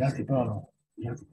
Merci c'est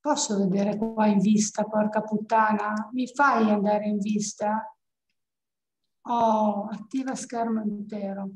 posso vedere qua in vista, porca puttana, mi fai andare in vista? Oh, attiva schermo intero.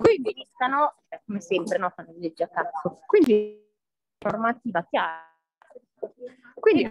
Quindi rischiano, eh, come sempre, no, fanno legge a cazzo. Quindi normativa chiara. Quindi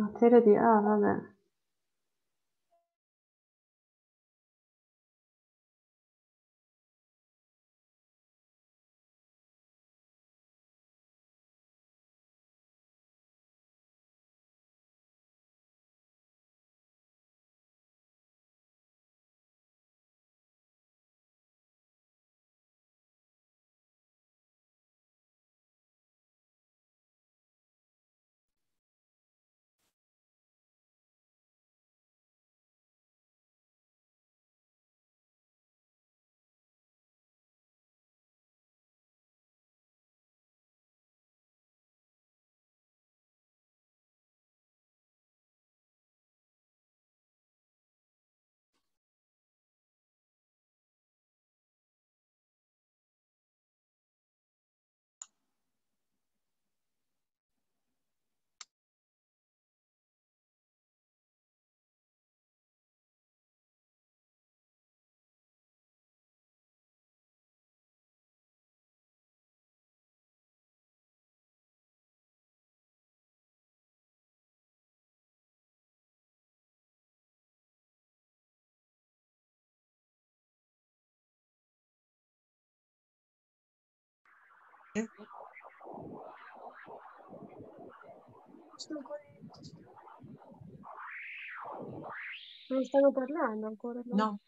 Materia di avare. Non stanno parlando ancora? No. no.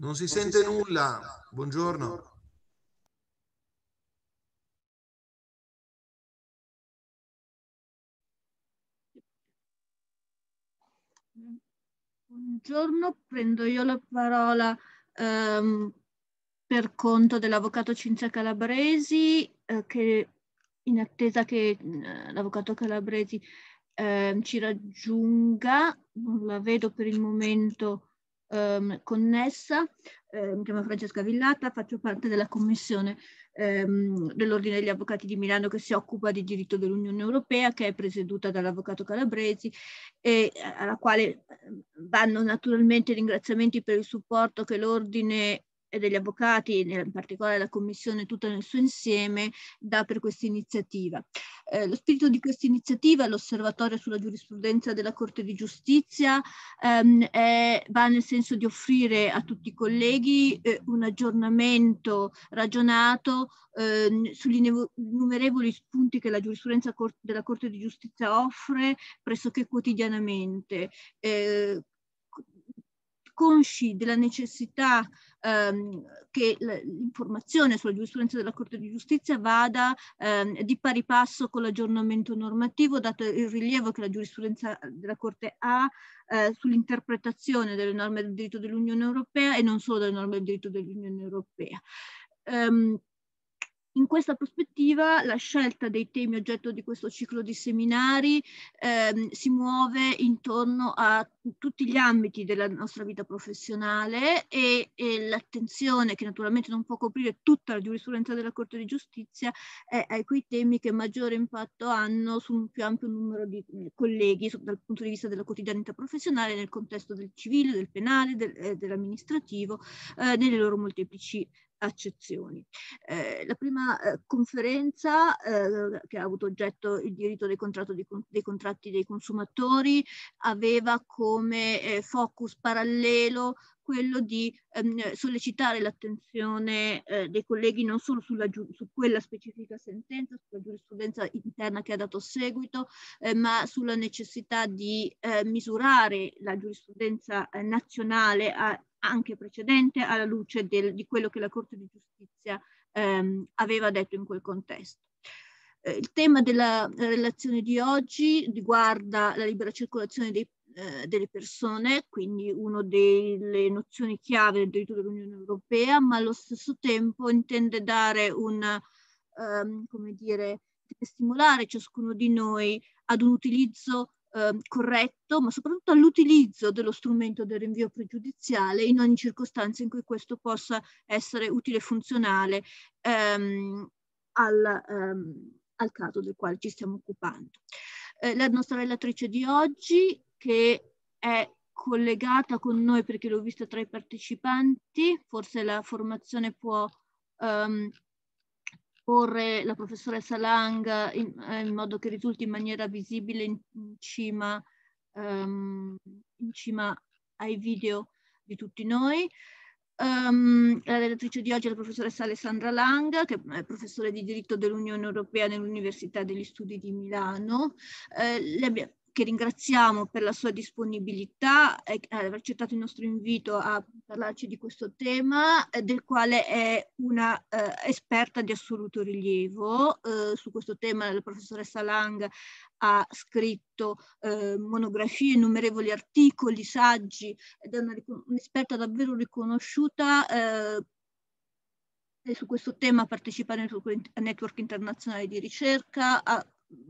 Non si sente nulla. Buongiorno. Buongiorno, prendo io la parola ehm, per conto dell'avvocato Cinzia Calabresi, eh, che in attesa che eh, l'avvocato Calabresi eh, ci raggiunga, non la vedo per il momento ehm, connessa. Eh, mi chiamo Francesca Villata, faccio parte della commissione ehm, dell'Ordine degli Avvocati di Milano che si occupa di diritto dell'Unione Europea, che è presieduta dall'avvocato Calabresi e eh, alla quale ehm, vanno naturalmente ringraziamenti per il supporto che l'Ordine e degli avvocati, in particolare la Commissione tutta nel suo insieme, dà per questa iniziativa. Eh, lo spirito di questa iniziativa, l'osservatorio sulla giurisprudenza della Corte di Giustizia, ehm, è, va nel senso di offrire a tutti i colleghi eh, un aggiornamento ragionato eh, sugli innumerevoli spunti che la giurisprudenza cor della Corte di Giustizia offre pressoché quotidianamente. Eh, consci della necessità ehm, che l'informazione sulla giurisprudenza della Corte di Giustizia vada ehm, di pari passo con l'aggiornamento normativo, dato il rilievo che la giurisprudenza della Corte ha eh, sull'interpretazione delle norme del diritto dell'Unione Europea e non solo delle norme del diritto dell'Unione Europea. Um, in questa prospettiva la scelta dei temi oggetto di questo ciclo di seminari ehm, si muove intorno a tutti gli ambiti della nostra vita professionale e, e l'attenzione che naturalmente non può coprire tutta la giurisprudenza della Corte di Giustizia è ai quei temi che maggiore impatto hanno su un più ampio numero di colleghi dal punto di vista della quotidianità professionale nel contesto del civile, del penale, del, eh, dell'amministrativo, eh, nelle loro molteplici accezioni. Eh, la prima eh, conferenza eh, che ha avuto oggetto il diritto dei, di, dei contratti dei consumatori aveva come eh, focus parallelo quello di ehm, sollecitare l'attenzione eh, dei colleghi non solo sulla, su quella specifica sentenza, sulla giurisprudenza interna che ha dato seguito, eh, ma sulla necessità di eh, misurare la giurisprudenza eh, nazionale a anche precedente alla luce del, di quello che la Corte di Giustizia ehm, aveva detto in quel contesto. Eh, il tema della relazione di oggi riguarda la libera circolazione dei, eh, delle persone, quindi una delle nozioni chiave del diritto dell'Unione Europea, ma allo stesso tempo intende dare un, ehm, come dire, stimolare ciascuno di noi ad un utilizzo Ehm, corretto, ma soprattutto all'utilizzo dello strumento del rinvio pregiudiziale in ogni circostanza in cui questo possa essere utile e funzionale ehm, al, ehm, al, caso del quale ci stiamo occupando. Eh, la nostra relatrice di oggi, che è collegata con noi perché l'ho vista tra i partecipanti, forse la formazione può... Um, porre la professoressa Lang in, eh, in, modo che risulti in maniera visibile in, in, cima, um, in cima, ai video di tutti noi. Um, la relatrice di oggi è la professoressa Alessandra Lang, che è professore di diritto dell'Unione Europea nell'Università degli Studi di Milano. Eh, le, che ringraziamo per la sua disponibilità e eh, aver accettato il nostro invito a parlarci di questo tema, eh, del quale è una eh, esperta di assoluto rilievo. Eh, su questo tema la professoressa Lang ha scritto eh, monografie, innumerevoli articoli, saggi ed è una, un'esperta davvero riconosciuta su questo tema partecipare al network internazionale di ricerca, ha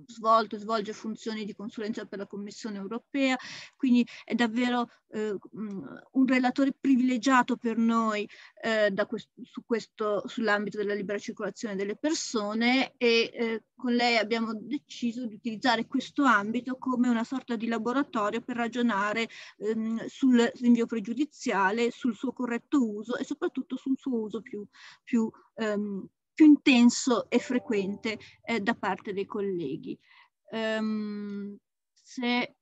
svolto, svolge funzioni di consulenza per la Commissione europea, quindi è davvero eh, mm, un relatore privilegiato per noi eh, quest- su questo, sull'ambito della libera circolazione delle persone e eh, con lei abbiamo deciso di utilizzare questo ambito come una sorta di laboratorio per ragionare ehm, sul rinvio pregiudiziale, sul suo corretto uso e soprattutto sul suo uso più, più ehm, più intenso e frequente eh, da parte dei colleghi. Um, se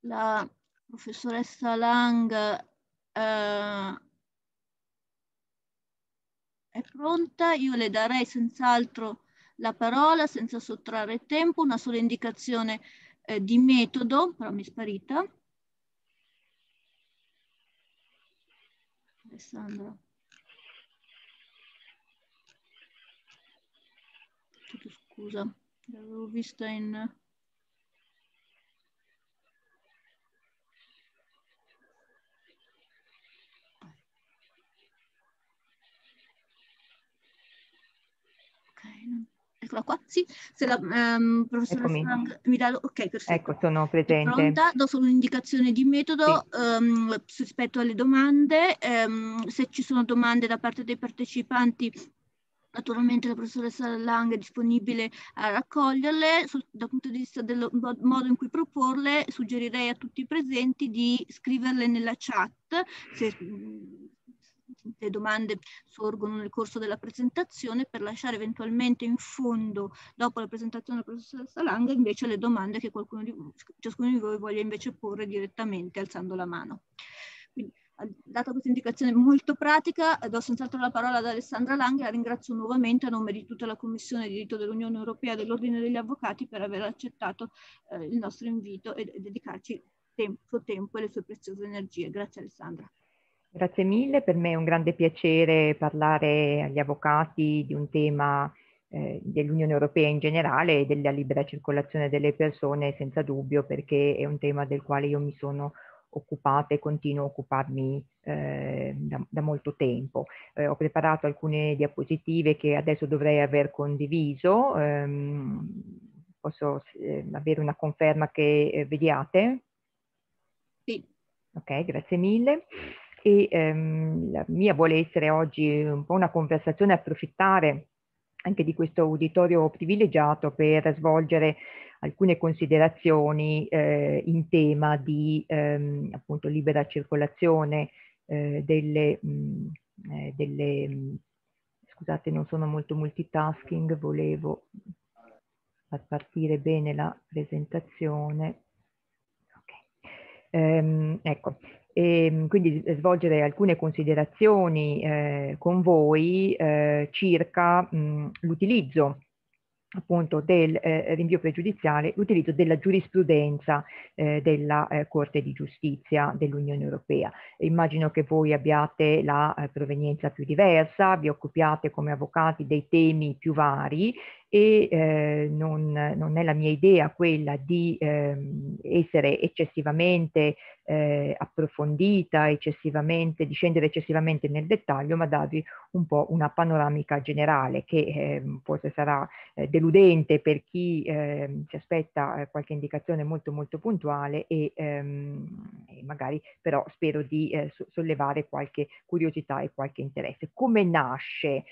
la professoressa Lang eh, è pronta, io le darei senz'altro la parola senza sottrarre tempo, una sola indicazione eh, di metodo, però mi è sparita. Alessandra. scusa, l'avevo vista in... eccola qua, sì, se la ehm, professoressa mi dà, ok, perfetto. Ecco, sono presente. È pronta, do solo un'indicazione di metodo sì. ehm, rispetto alle domande, ehm, se ci sono domande da parte dei partecipanti Naturalmente la professoressa Lang è disponibile a raccoglierle. Sul, dal punto di vista del modo in cui proporle, suggerirei a tutti i presenti di scriverle nella chat se mm, le domande sorgono nel corso della presentazione per lasciare eventualmente in fondo, dopo la presentazione della professoressa Lang, invece le domande che qualcuno di, ciascuno di voi voglia invece porre direttamente alzando la mano data questa indicazione molto pratica, do senz'altro la parola ad Alessandra Lange, la ringrazio nuovamente a nome di tutta la Commissione di diritto dell'Unione Europea e dell'Ordine degli Avvocati per aver accettato eh, il nostro invito e dedicarci tempo, tempo e le sue preziose energie. Grazie Alessandra. Grazie mille, per me è un grande piacere parlare agli avvocati di un tema eh, dell'Unione Europea in generale e della libera circolazione delle persone senza dubbio perché è un tema del quale io mi sono occupata occupata e continuo a occuparmi eh, da, da, molto tempo. Eh, ho preparato alcune diapositive che adesso dovrei aver condiviso. Ehm, posso ehm, avere una conferma che eh, vediate? Sì. Ok, grazie mille e ehm, la mia vuole essere oggi un po' una conversazione, approfittare anche di questo uditorio privilegiato per svolgere alcune considerazioni eh, in tema di ehm, appunto libera circolazione eh, delle, mh, mm, eh, delle mh, mm, scusate non sono molto multitasking, volevo far partire bene la presentazione. Okay. Ehm, ecco, e, ehm, quindi eh, svolgere alcune considerazioni eh, con voi eh, circa mm, l'utilizzo appunto del eh, eh, rinvio pregiudiziale l'utilizzo della giurisprudenza eh, della eh, Corte di Giustizia dell'Unione Europea. Immagino che voi abbiate la eh, provenienza più diversa, vi occupiate come avvocati dei temi più vari e eh, non, non, è la mia idea quella di ehm, essere eccessivamente eh, approfondita, eccessivamente, di scendere eccessivamente nel dettaglio, ma darvi un po' una panoramica generale che eh, forse sarà eh, deludente per chi ehm, si aspetta eh, qualche indicazione molto molto puntuale e, ehm, magari però spero di eh, sollevare qualche curiosità e qualche interesse. Come nasce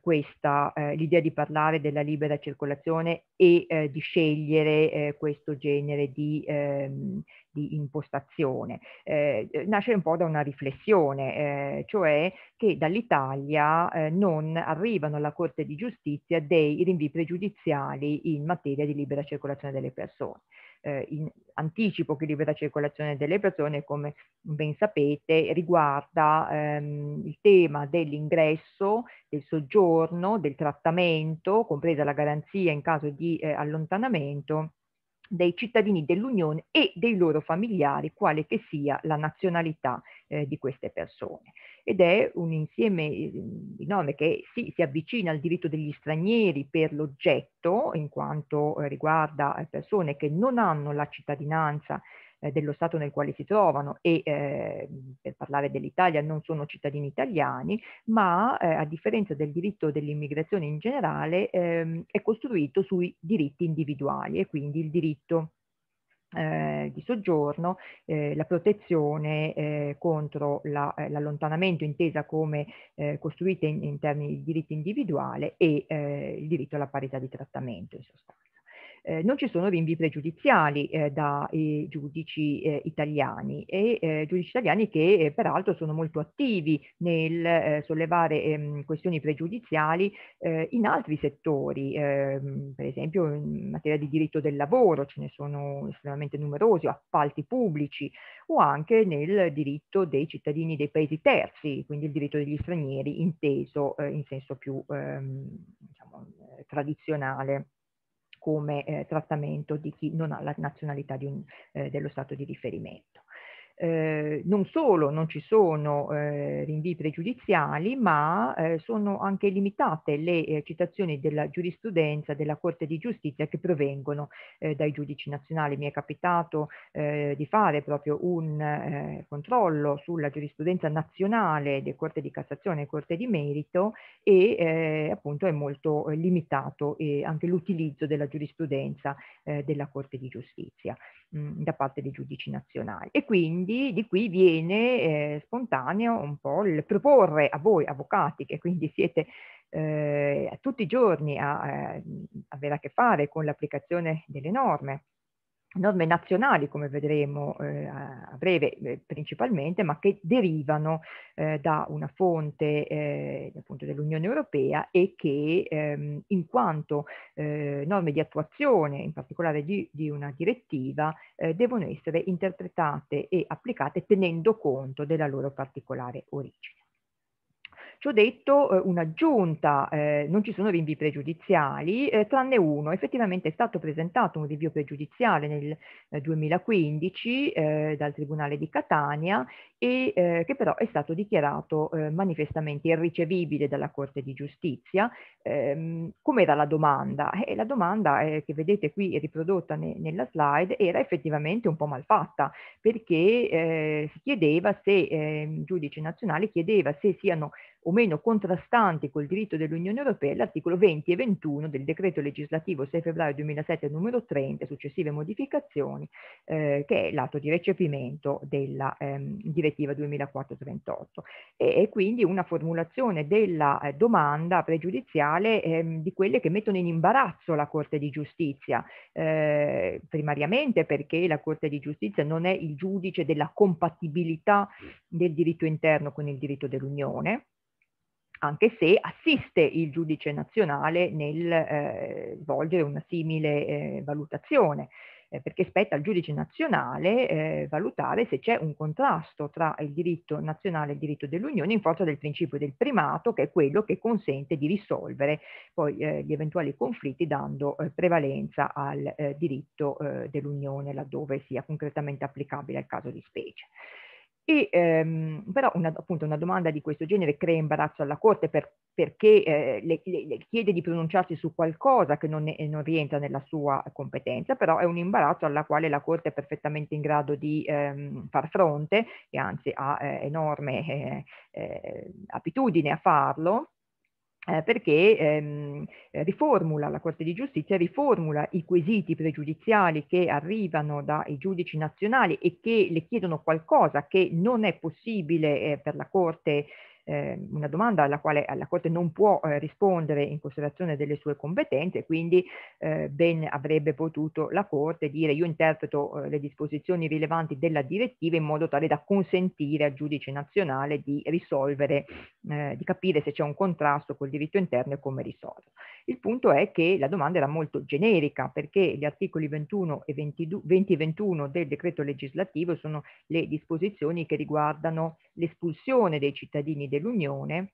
questa, l'idea di parlare della libera libera circolazione e eh, di scegliere eh, questo genere di, ehm, di impostazione. Eh, nasce un po' da una riflessione, eh, cioè che dall'Italia eh, non arrivano alla Corte di Giustizia dei rinvii pregiudiziali in materia di libera circolazione delle persone eh, in anticipo che libera circolazione delle persone, come ben sapete, riguarda ehm, il tema dell'ingresso, del soggiorno, del trattamento, compresa la garanzia in caso di eh, allontanamento dei cittadini dell'Unione e dei loro familiari, quale che sia la nazionalità eh, di queste persone. Ed è un insieme eh, di norme che sì, si avvicina al diritto degli stranieri per l'oggetto, in quanto eh, riguarda eh, persone che non hanno la cittadinanza eh, dello Stato nel quale si trovano e eh, per parlare dell'Italia non sono cittadini italiani, ma eh, a differenza del diritto dell'immigrazione in generale ehm, è costruito sui diritti individuali e quindi il diritto eh, di soggiorno, eh, la protezione eh, contro la, eh, l'allontanamento intesa come eh, costruita in, in, termini di diritto individuale e eh, il diritto alla parità di trattamento in sostanza eh, non ci sono rinvii pregiudiziali eh, dai eh, giudici eh, italiani e eh, giudici italiani che eh, peraltro sono molto attivi nel eh, sollevare ehm, questioni pregiudiziali eh, in altri settori, ehm, per esempio in materia di diritto del lavoro ce ne sono estremamente numerosi, appalti pubblici o anche nel diritto dei cittadini dei paesi terzi, quindi il diritto degli stranieri inteso eh, in senso più ehm, diciamo, eh, tradizionale come eh, trattamento di chi non ha la nazionalità un, eh, dello Stato di riferimento. Eh, non solo non ci sono eh, rinvii pregiudiziali, ma eh, sono anche limitate le eh, citazioni della giurisprudenza della Corte di Giustizia che provengono eh, dai giudici nazionali. Mi è capitato eh, di fare proprio un controllo sulla giurisprudenza nazionale delle Corte di Cassazione e Corte di Merito e appunto è molto limitato anche l'utilizzo della giurisprudenza della Corte di Giustizia mh, mm, da parte dei giudici nazionali. E quindi quindi di qui viene eh, spontaneo un po' il proporre a voi avvocati che quindi siete eh, tutti i giorni a, a eh, avere a che fare con l'applicazione delle norme norme nazionali, come vedremo eh, a breve eh, principalmente, ma che derivano eh, da una fonte eh, appunto dell'Unione Europea e che ehm, in quanto eh, norme di attuazione, in particolare di, di una direttiva, eh, devono essere interpretate e applicate tenendo conto della loro particolare origine. Ciò detto, eh, un'aggiunta, eh, non ci sono rinvii pregiudiziali, eh, tranne uno. Effettivamente è stato presentato un rinvio pregiudiziale nel 2015 eh, eh, dal Tribunale di Catania e eh, che però è stato dichiarato manifestamente irricevibile dalla Corte di Giustizia. Ehm, com'era la domanda? la domanda che vedete qui riprodotta ne- nella slide era effettivamente un po' malfatta perché si chiedeva se, ehm, il giudice nazionale chiedeva se siano o meno contrastanti col diritto dell'Unione Europea l'articolo 20 e 21 del decreto legislativo 6 febbraio 2007 numero 30, successive modificazioni, eh, che è l'atto di recepimento della ehm, direttiva 2004-38 e, e, quindi una formulazione della eh, domanda pregiudiziale ehm, di quelle che mettono in imbarazzo la Corte di Giustizia, eh, primariamente perché la Corte di Giustizia non è il giudice della compatibilità del diritto interno con il diritto dell'Unione, anche se assiste il giudice nazionale nel eh, svolgere una simile eh, valutazione, eh, perché spetta al giudice nazionale eh, valutare se c'è un contrasto tra il diritto nazionale e il diritto dell'Unione in forza del principio del primato, che è quello che consente di risolvere poi eh, gli eventuali conflitti dando eh, prevalenza al diritto dell'Unione laddove sia concretamente applicabile al caso di specie. E, ehm, però una, appunto una domanda di questo genere crea imbarazzo alla Corte per, perché eh, le, le, le, chiede di pronunciarsi su qualcosa che non, non, rientra nella sua competenza, però è un imbarazzo alla quale la Corte è perfettamente in grado di ehm, far fronte e anzi ha eh, enorme eh, eh abitudine a farlo eh, perché ehm, riformula la Corte di Giustizia, riformula i quesiti pregiudiziali che arrivano dai giudici nazionali e che le chiedono qualcosa che non è possibile eh, per la Corte eh, una domanda alla quale la Corte non può eh, rispondere in considerazione delle sue competenze, quindi eh, ben avrebbe potuto la Corte dire io interpreto eh, le disposizioni rilevanti della direttiva in modo tale da consentire al giudice nazionale di risolvere, eh, di capire se c'è un contrasto col diritto interno e come risolverlo. Il punto è che la domanda era molto generica perché gli articoli 21 e 22, 20 e 21 del decreto legislativo sono le disposizioni che riguardano l'espulsione dei cittadini dell'Unione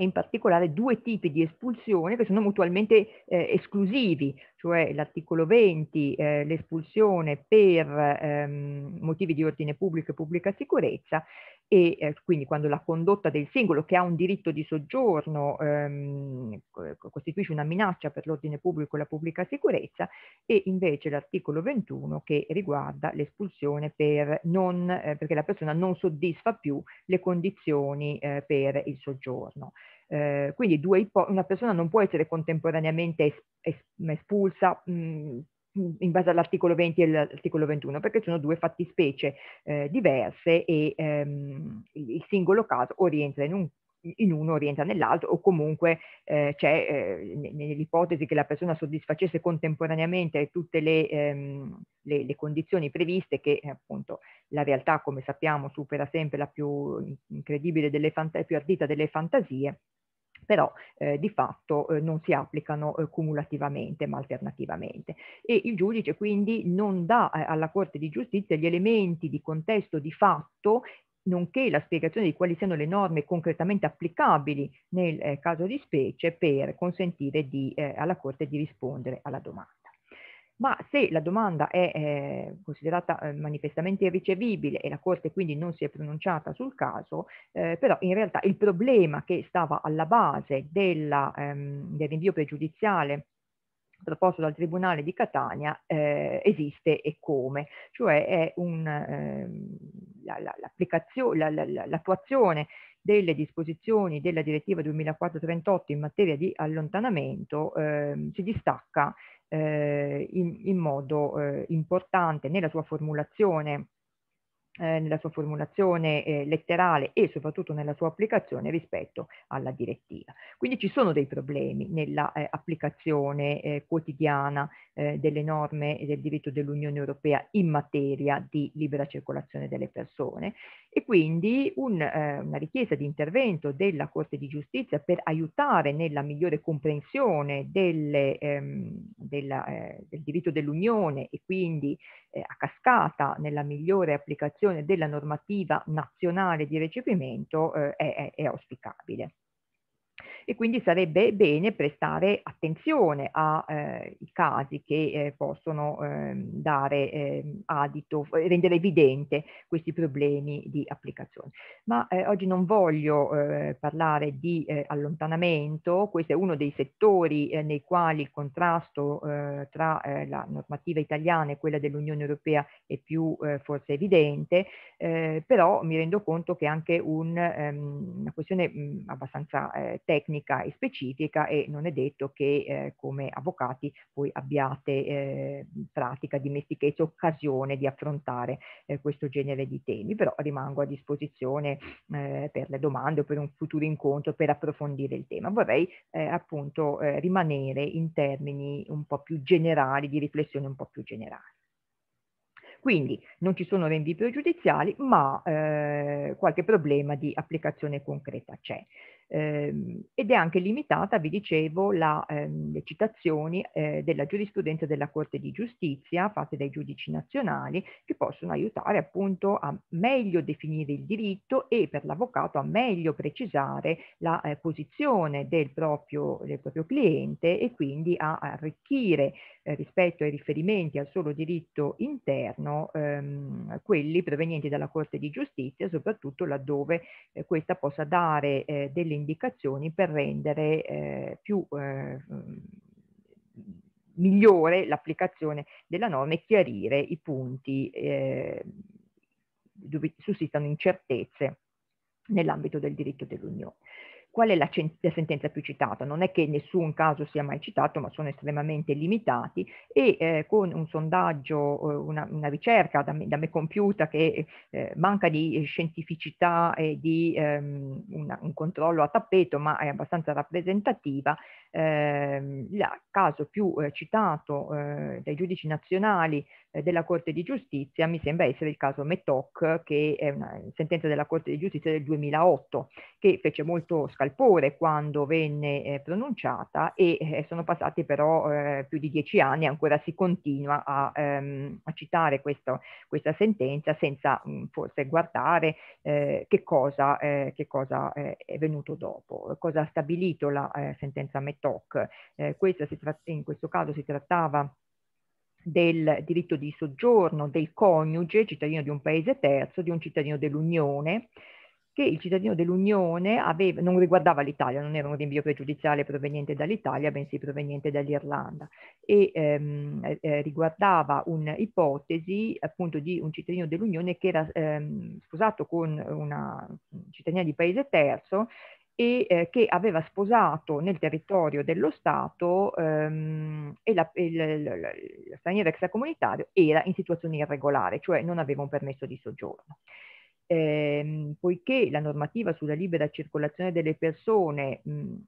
e in particolare due tipi di espulsione che sono mutualmente eh, esclusivi, cioè l'articolo 20, eh, l'espulsione per ehm, motivi di ordine pubblico e pubblica sicurezza, e eh, quindi quando la condotta del singolo che ha un diritto di soggiorno ehm, costituisce una minaccia per l'ordine pubblico e la pubblica sicurezza e invece l'articolo 21 che riguarda l'espulsione per non, eh, perché la persona non soddisfa più le condizioni eh, per il soggiorno. Eh, quindi una persona non può essere contemporaneamente es es espulsa mh, mhmm, in base all'articolo 20 e all'articolo 21, perché sono due fattispecie eh, diverse e ehm, il singolo caso orienta in, un, in uno rientra nell'altro o comunque eh, c'è eh, nell'ipotesi che la persona soddisfacesse contemporaneamente tutte le, ehm, le, le condizioni previste che eh, appunto la realtà come sappiamo supera sempre la più incredibile delle fant- più ardita delle fantasie però eh, di fatto eh, non si applicano eh, cumulativamente ma alternativamente. E il giudice quindi non dà eh, alla Corte di Giustizia gli elementi di contesto di fatto nonché la spiegazione di quali siano le norme concretamente applicabili nel eh, caso di specie per consentire di, eh, alla Corte di rispondere alla domanda ma se la domanda è eh, considerata eh, manifestamente irricevibile e la Corte quindi non si è pronunciata sul caso, eh, però in realtà il problema che stava alla base della, ehm, del rinvio pregiudiziale proposto dal Tribunale di Catania eh, esiste e come, cioè è un, eh, l'attuazione la, la, delle disposizioni della direttiva 2438 in materia di allontanamento eh, si distacca eh, in, in modo eh, importante nella sua formulazione eh, nella sua formulazione eh, letterale e soprattutto nella sua applicazione rispetto alla direttiva. Quindi ci sono dei problemi nell'applicazione eh, applicazione eh, quotidiana eh, delle norme e del diritto dell'Unione Europea in materia di libera circolazione delle persone e quindi un, una richiesta di intervento della Corte di Giustizia per aiutare nella migliore comprensione delle, ehm, della, del diritto dell'Unione e quindi eh, a cascata nella migliore applicazione della normativa nazionale di recepimento eh, è, è auspicabile e quindi sarebbe bene prestare attenzione ai eh, casi che eh, possono eh, dare ehm, adito, rendere evidente questi problemi di applicazione. Ma eh, oggi non voglio eh, parlare di eh, allontanamento, questo è uno dei settori nei quali il contrasto tra la normativa italiana e quella dell'Unione Europea è più forse evidente, però mi rendo conto che è anche un, um, una questione mh, mm, abbastanza tecnica tecnica e specifica e non è detto che eh, come avvocati poi abbiate eh, pratica, dimestichezza, occasione di affrontare eh, questo genere di temi, però rimango a disposizione eh, per le domande o per un futuro incontro per approfondire il tema. Vorrei eh, appunto eh, rimanere in termini un po' più generali, di riflessione un po' più generale. Quindi non ci sono rinvii pregiudiziali, ma eh, qualche problema di applicazione concreta c'è. Ehm, ed è anche limitata, vi dicevo, la, ehm, le citazioni eh, della giurisprudenza della Corte di Giustizia fatte dai giudici nazionali che possono aiutare appunto a meglio definire il diritto e per l'avvocato a meglio precisare la eh, posizione del proprio, del proprio, cliente e quindi a arricchire eh, rispetto ai riferimenti al solo diritto interno ehm, quelli provenienti dalla Corte di Giustizia, soprattutto laddove eh, questa possa dare eh, delle indicazioni per rendere eh, più eh, mm, migliore l'applicazione della norma e chiarire i punti eh, dove sussistano incertezze nell'ambito del diritto dell'Unione. Qual è la, cent- la sentenza più citata? Non è che nessun caso sia mai citato, ma sono estremamente limitati e eh, con un sondaggio, eh, una, una, ricerca da me, da me compiuta che eh, manca di scientificità e di ehm, una, un controllo a tappeto, ma è abbastanza rappresentativa, Ehm, il caso più eh, citato eh, dai giudici nazionali eh, della Corte di Giustizia mi sembra essere il caso Metoc, che è una sentenza della Corte di Giustizia del 2008, che fece molto scalpore quando venne pronunciata e sono passati però più di dieci anni e ancora si continua a, ehm, a citare questo, questa sentenza senza mm, forse guardare che cosa, che cosa è venuto dopo, cosa ha stabilito la sentenza Metoc TOC. Eh, in questo caso si trattava del diritto di soggiorno del coniuge, cittadino di un paese terzo, di un cittadino dell'Unione, che il cittadino dell'Unione aveva, non riguardava l'Italia, non era un rinvio pregiudiziale proveniente dall'Italia, bensì proveniente dall'Irlanda, e ehm, eh, riguardava un'ipotesi appunto di un cittadino dell'Unione che era ehm, sposato con una cittadina di paese terzo e eh, che aveva sposato nel territorio dello Stato ehm, e la, straniera il, extracomunitario era in situazione irregolare, cioè non aveva un permesso di soggiorno ehm, poiché la normativa sulla libera circolazione delle persone mh, mhmm,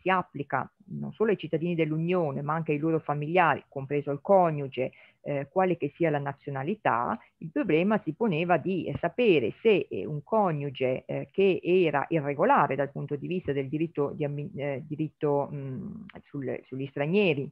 si applica non solo ai cittadini dell'Unione, ma anche ai loro familiari, compreso il coniuge, eh, quale che sia la nazionalità, il problema si poneva di eh, sapere se eh, un coniuge eh, che era irregolare dal punto di vista del diritto, di, eh, diritto mh, mhmm, sul, sugli stranieri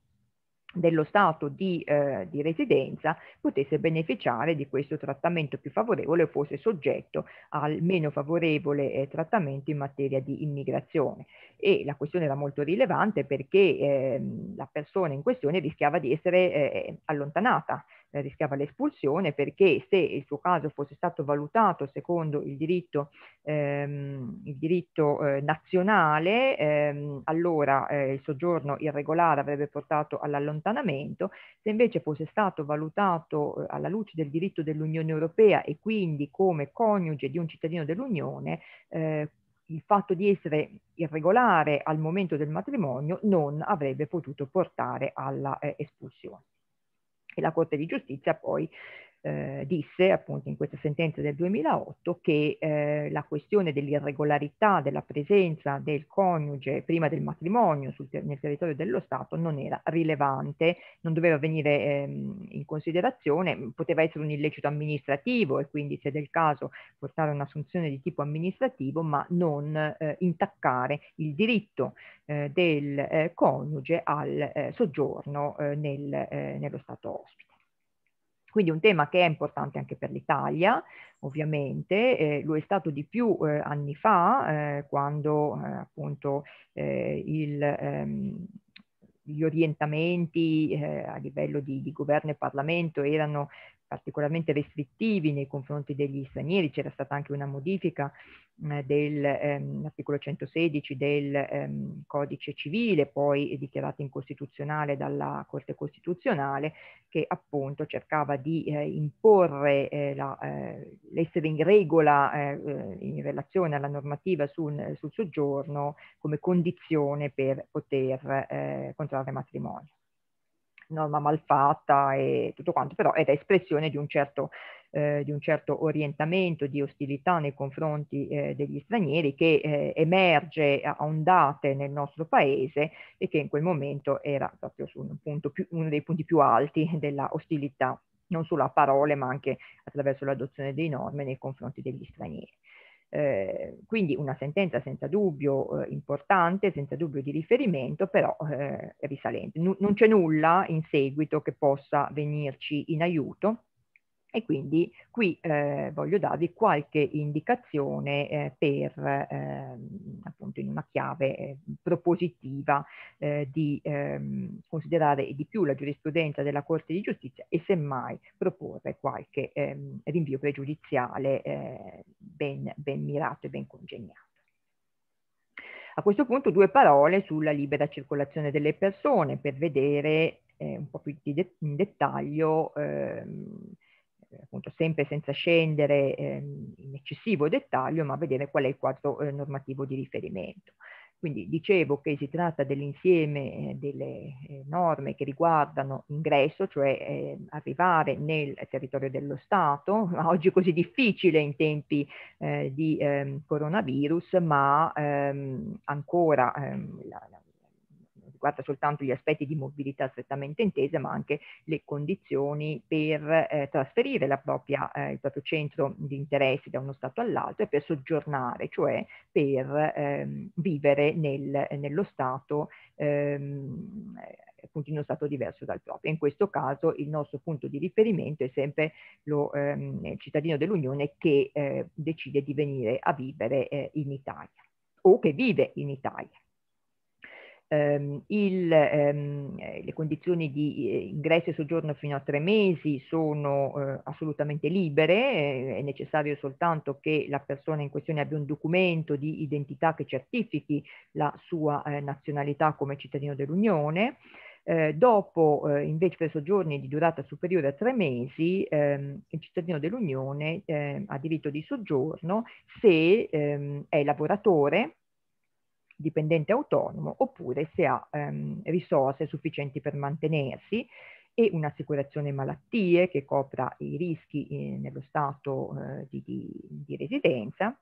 dello stato di, eh, di, residenza potesse beneficiare di questo trattamento più favorevole o fosse soggetto al meno favorevole eh, trattamento in materia di immigrazione. E la questione era molto rilevante perché eh, la persona in questione rischiava di essere eh, eh, allontanata eh, rischiava l'espulsione perché se il suo caso fosse stato valutato secondo il diritto, ehm, il diritto eh, nazionale, ehm, allora eh, il soggiorno irregolare avrebbe portato all'allontanamento, se invece fosse stato valutato eh, alla luce del diritto dell'Unione Europea e quindi come coniuge di un cittadino dell'Unione, eh, il fatto di essere irregolare al momento del matrimonio non avrebbe potuto portare alla eh, espulsione e la Corte di Giustizia poi eh, disse appunto in questa sentenza del 2008 che eh, la questione dell'irregolarità della presenza del coniuge prima del matrimonio ter- nel territorio dello Stato non era rilevante, non doveva venire ehm, in considerazione, poteva essere un illecito amministrativo e quindi se del caso portare un'assunzione di tipo amministrativo ma non eh, intaccare il diritto eh, del eh, coniuge al eh, soggiorno nel, nello Stato ospite. Quindi un tema che è importante anche per l'Italia, ovviamente, eh, lo è stato di più eh, anni fa, eh, quando eh, appunto eh, il, ehm, gli orientamenti eh, a livello di, di, governo e Parlamento erano particolarmente restrittivi nei confronti degli stranieri, c'era stata anche una modifica eh, dell'articolo ehm, 116 del ehm, codice civile, poi dichiarata incostituzionale dalla Corte Costituzionale, che appunto cercava di eh, imporre eh, la, eh, l'essere in regola eh, in relazione alla normativa sul, sul, soggiorno come condizione per poter eh, contrarre matrimonio norma malfatta e tutto quanto, però è da espressione di un certo, eh, di un certo orientamento di ostilità nei confronti eh, degli stranieri che eh, emerge a ondate nel nostro paese e che in quel momento era proprio un più, uno dei punti più alti della ostilità, non solo a parole ma anche attraverso l'adozione di norme nei confronti degli stranieri. Eh, quindi una sentenza senza dubbio eh, importante, senza dubbio di riferimento, però eh, risalente. N- non c'è nulla in seguito che possa venirci in aiuto e quindi qui eh, voglio darvi qualche indicazione eh, per, eh, appunto in una chiave eh, propositiva, eh, di ehm, considerare di più la giurisprudenza della Corte di Giustizia e semmai proporre qualche ehm, rinvio pregiudiziale eh, ben, ben mirato e ben congegnato. A questo punto due parole sulla libera circolazione delle persone per vedere un po' più di de in dettaglio ehm, appunto sempre senza scendere ehm, in eccessivo dettaglio, ma vedere qual è il quadro eh, normativo di riferimento. Quindi dicevo che si tratta dell'insieme eh, delle eh, norme che riguardano ingresso, cioè ehm, arrivare nel territorio dello Stato, oggi così difficile in tempi di ehm, coronavirus, ma ancora la, riguarda soltanto gli aspetti di mobilità strettamente intesa, ma anche le condizioni per eh, trasferire propria, eh, il proprio centro di interessi da uno Stato all'altro e per soggiornare, cioè per ehm, vivere nel, nello Stato ehm, appunto in uno stato diverso dal proprio. In questo caso il nostro punto di riferimento è sempre lo, ehm, cittadino dell'Unione che eh, decide di venire a vivere eh, in Italia o che vive in Italia ehm, il, ehm, eh, le condizioni di eh, ingresso e soggiorno fino a tre mesi sono eh, assolutamente libere, eh, è necessario soltanto che la persona in questione abbia un documento di identità che certifichi la sua eh, nazionalità come cittadino dell'Unione. Eh, dopo eh, invece per soggiorni di durata superiore a tre mesi, ehm, il cittadino dell'Unione eh, ha diritto di soggiorno se ehm, è lavoratore, dipendente autonomo oppure se ha ehm, risorse sufficienti per mantenersi e un'assicurazione malattie che copra i rischi eh, nello stato eh, di, di, di, residenza.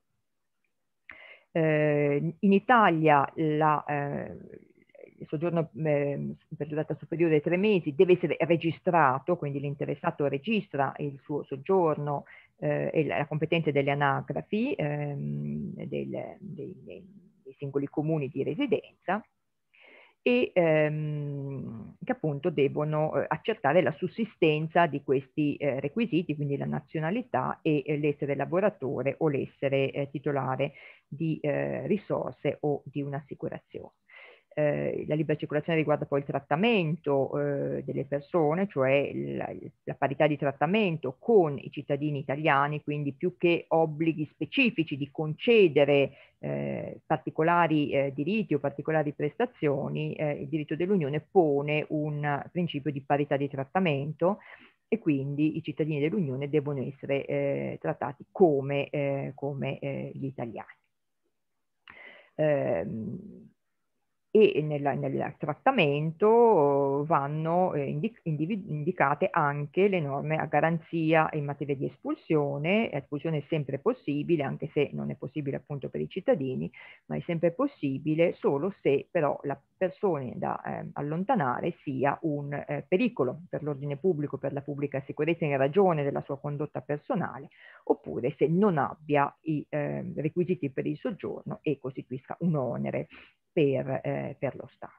Eh, in Italia la, eh, il soggiorno ehm, per durata superiore ai tre mesi deve essere registrato, quindi l'interessato registra il suo soggiorno eh, e la, competenza delle anagrafi ehm, del, del, del dei singoli comuni di residenza e ehm, che appunto devono eh, accertare la sussistenza di questi eh, requisiti, quindi la nazionalità e eh, l'essere lavoratore o l'essere eh, titolare di eh, risorse o di un'assicurazione. Eh, la libera circolazione riguarda poi il trattamento eh, delle persone, cioè la, la, parità di trattamento con i cittadini italiani, quindi più che obblighi specifici di concedere eh, particolari eh, diritti o particolari prestazioni, eh, il diritto dell'Unione pone un principio di parità di trattamento e quindi i cittadini dell'Unione devono essere trattati come, come gli italiani ehm, e nella, nel trattamento vanno eh, indic- individu- indicate anche le norme a garanzia in materia di espulsione, espulsione è sempre possibile, anche se non è possibile appunto per i cittadini, ma è sempre possibile solo se però la persona da eh, allontanare sia un eh, pericolo per l'ordine pubblico, per la pubblica sicurezza in ragione della sua condotta personale, oppure se non abbia i eh, requisiti per il soggiorno e costituisca un onere per, eh, per lo Stato.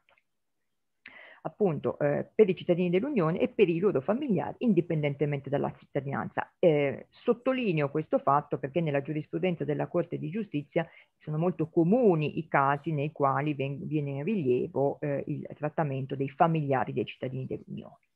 Appunto, eh, per i cittadini dell'Unione e per i loro familiari, indipendentemente dalla cittadinanza. Eh, sottolineo questo fatto perché nella giurisprudenza della Corte di Giustizia sono molto comuni i casi nei quali viene in rilievo eh, il trattamento dei familiari dei cittadini dell'Unione.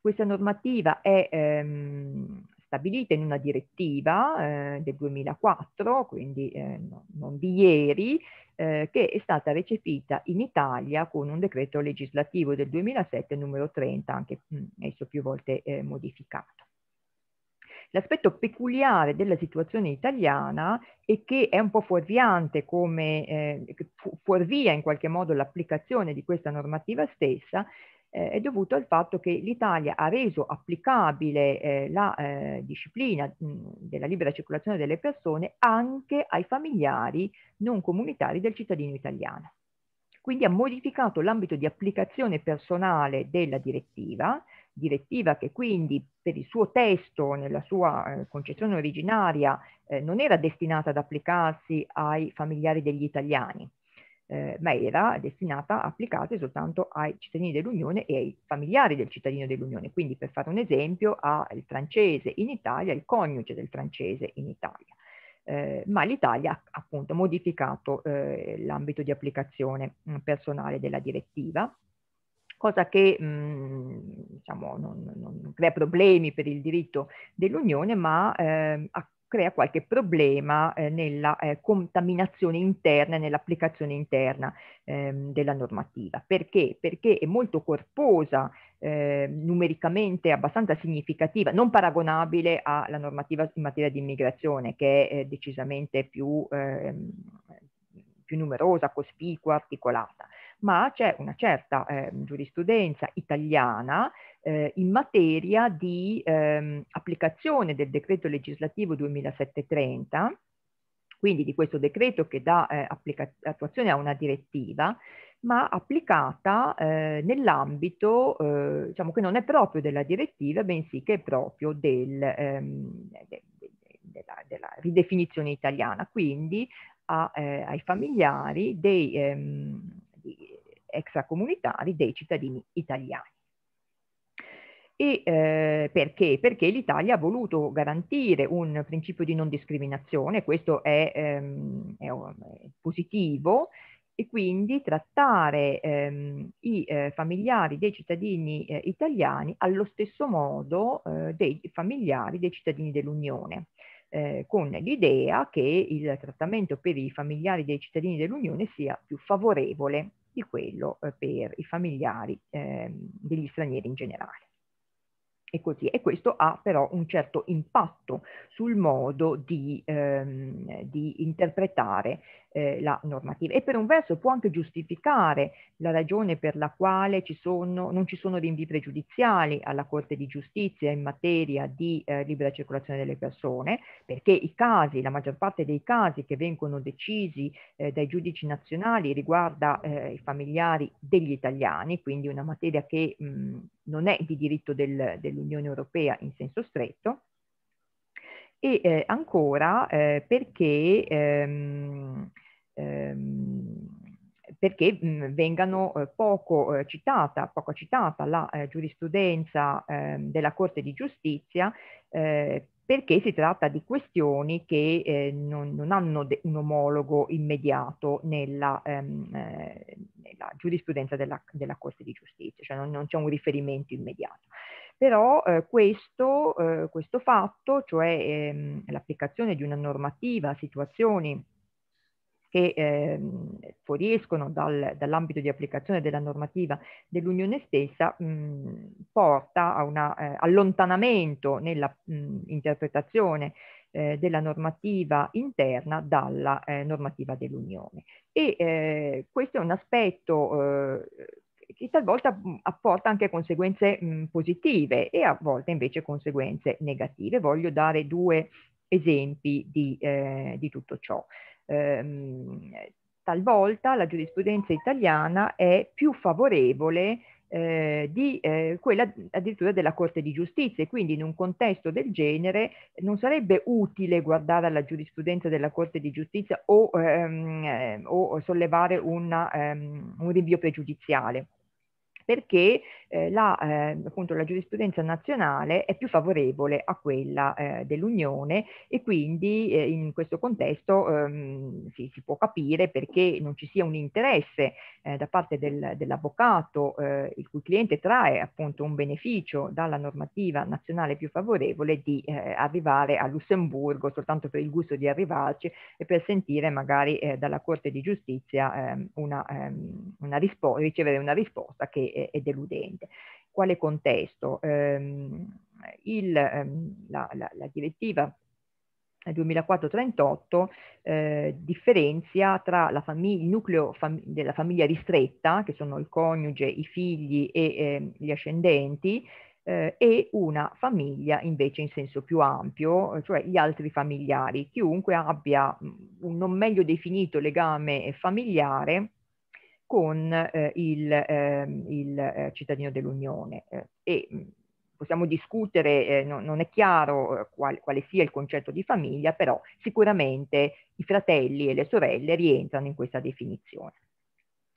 Questa normativa è ehm, stabilita in una direttiva eh, del 2004, quindi eh, non di ieri, eh, che è stata recepita in Italia con un decreto legislativo del 2007 numero 30, anche mh, mm, esso più volte eh, modificato. L'aspetto peculiare della situazione italiana è che è un po' fuorviante come eh, fuorvia in qualche modo l'applicazione di questa normativa stessa eh, è dovuto al fatto che l'Italia ha reso applicabile eh, la eh, disciplina mh, della libera circolazione delle persone anche ai familiari non comunitari del cittadino italiano. Quindi ha modificato l'ambito di applicazione personale della direttiva, direttiva che quindi per il suo testo, nella sua eh, concezione originaria, eh, non era destinata ad applicarsi ai familiari degli italiani, eh, ma era destinata a applicarsi soltanto ai cittadini dell'Unione e ai familiari del cittadino dell'Unione. Quindi, per fare un esempio, al francese in Italia, il coniuge del francese in Italia. Eh, ma l'Italia ha appunto modificato eh, l'ambito di applicazione mh, mm, personale della direttiva, cosa che mh, mm, diciamo, non, non, crea problemi per il diritto dell'Unione, ma eh, crea qualche problema eh, nella eh, contaminazione interna e nell'applicazione interna ehm, della normativa. Perché? Perché è molto corposa, eh, numericamente abbastanza significativa, non paragonabile alla normativa in materia di immigrazione, che è eh, decisamente più, ehm, più numerosa, cospicua, articolata, ma c'è una certa ehm, giurisprudenza italiana eh, in materia di ehm, applicazione del decreto legislativo 2730, quindi di questo decreto che dà eh, attuazione a una direttiva, ma applicata eh, nell'ambito, eh, diciamo che non è proprio della direttiva, bensì che è proprio del, ehm, de, de, de, la, della, ridefinizione italiana, quindi a, eh, ai familiari dei ehm, extracomunitari dei cittadini italiani. E eh, perché? Perché l'Italia ha voluto garantire un principio di non discriminazione, questo è, ehm, è, positivo, e quindi trattare ehm, i eh, familiari dei cittadini eh, italiani allo stesso modo eh, dei familiari dei cittadini dell'Unione. Eh, con l'idea che il trattamento per i familiari dei cittadini dell'Unione sia più favorevole di quello eh, per i familiari ehm, degli stranieri in generale e così. E questo ha però un certo impatto sul modo di, ehm, di interpretare eh, la normativa. E per un verso può anche giustificare la ragione per la quale ci sono, non ci sono rinvii pregiudiziali alla Corte di Giustizia in materia di eh, libera circolazione delle persone, perché i casi, la maggior parte dei casi che vengono decisi eh, dai giudici nazionali riguarda eh, i familiari degli italiani, quindi una materia che mh, non è di diritto del, dell'Unione Europea in senso stretto, e eh, ancora eh, perché, ehm, ehm, perché mh, mm, vengano eh, poco, eh, citata, poco, citata, la eh, giurisprudenza ehm, della Corte di Giustizia eh, perché si tratta di questioni che eh, non, non, hanno un omologo immediato nella, ehm, eh, nella giurisprudenza della, della, Corte di Giustizia, cioè non, non c'è un riferimento immediato. Però eh, questo, eh, questo, fatto, cioè ehm, l'applicazione di una normativa a situazioni che eh, fuoriescono dal, dall'ambito di applicazione della normativa dell'Unione stessa mh, mhmm, porta a un eh, allontanamento nell'interpretazione mhmm, eh, della normativa interna dalla eh, normativa dell'Unione. E eh, questo è un aspetto eh, che talvolta mhmm, apporta anche conseguenze mh, positive e a volte invece conseguenze negative. Voglio dare due esempi di, eh, di tutto ciò eh, talvolta la giurisprudenza italiana è più favorevole eh, di eh, quella addirittura della Corte di Giustizia e quindi in un contesto del genere non sarebbe utile guardare alla giurisprudenza della Corte di Giustizia o, ehm, eh, o sollevare una, ehm, un rinvio pregiudiziale perché eh, la, eh, appunto, la giurisprudenza nazionale è più favorevole a quella eh, dell'Unione e quindi eh, in questo contesto ehm, si, si può capire perché non ci sia un interesse eh, da parte del, dell'avvocato eh, il cui cliente trae appunto un beneficio dalla normativa nazionale più favorevole di eh, arrivare a Lussemburgo soltanto per il gusto di arrivarci e per sentire magari eh, dalla Corte di Giustizia ehm, una, ehm, una rispo- ricevere una risposta che è, è deludente. Presidente. Quale contesto? Ehm, il, ehm, la, la, la direttiva 2004-38 eh, differenzia tra la famiglia, il nucleo fam- della famiglia ristretta, che sono il coniuge, i figli e eh, gli ascendenti, eh, e una famiglia invece in senso più ampio, cioè gli altri familiari. Chiunque abbia un non meglio definito legame familiare con eh, il, ehm, eh, il, cittadino dell'Unione. Eh, e mm, possiamo discutere, eh, no, non è chiaro eh, qual, quale sia il concetto di famiglia, però sicuramente i fratelli e le sorelle rientrano in questa definizione.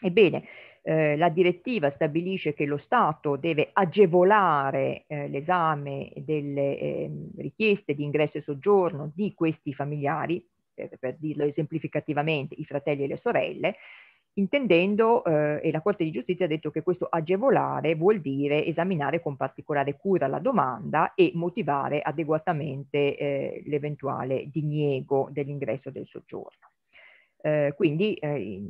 Ebbene, eh, la direttiva stabilisce che lo Stato deve agevolare eh, l'esame delle eh, richieste di ingresso e soggiorno di questi familiari, per, per dirlo esemplificativamente, i fratelli e le sorelle, intendendo, eh, e la Corte di Giustizia ha detto che questo agevolare vuol dire esaminare con particolare cura la domanda e motivare adeguatamente eh, l'eventuale diniego dell'ingresso del soggiorno. Eh, quindi eh,